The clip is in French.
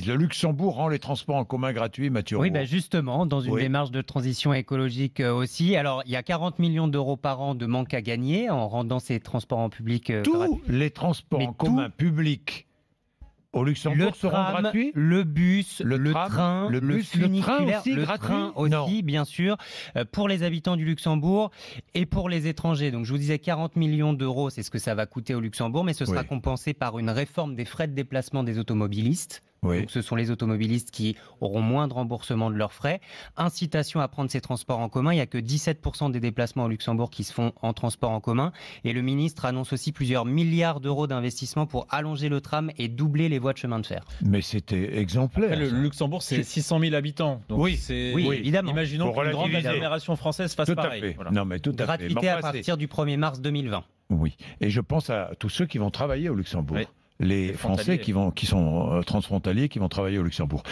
Le Luxembourg rend les transports en commun gratuits, Mathieu. Oui, ben justement, dans une démarche de transition écologique euh, aussi. Alors, il y a 40 millions d'euros par an de manque à gagner en rendant ces transports en public. Euh, Tous les transports en commun publics au Luxembourg seront gratuits Le bus, le, le train, le bus, le, train aussi, bien sûr, euh, pour les habitants du Luxembourg et pour les étrangers. Donc je vous disais 40 millions d'euros, c'est ce que ça va coûter au Luxembourg, mais ce sera compensé par une réforme des frais de déplacement des automobilistes ce sont les automobilistes qui auront moins de remboursement de leurs frais. Incitation à prendre ces transports en commun. Il n'y a que 17% des déplacements au Luxembourg qui se font en transport en commun. Et le ministre annonce aussi plusieurs milliards d'euros d'investissement pour allonger le tram et doubler les voies de chemin de fer. Mais c'était exemplaire. le Luxembourg, c'est 600 000 habitants. oui, oui, évidemment. Imaginons que une grande agglomération française fasse pareil. À Non, mais tout Gratuité à, partir du 1er mars 2020. Oui, et je pense à tous ceux qui vont travailler au Luxembourg les, Français qui, vont, qui sont euh, transfrontaliers, qui vont travailler au Luxembourg.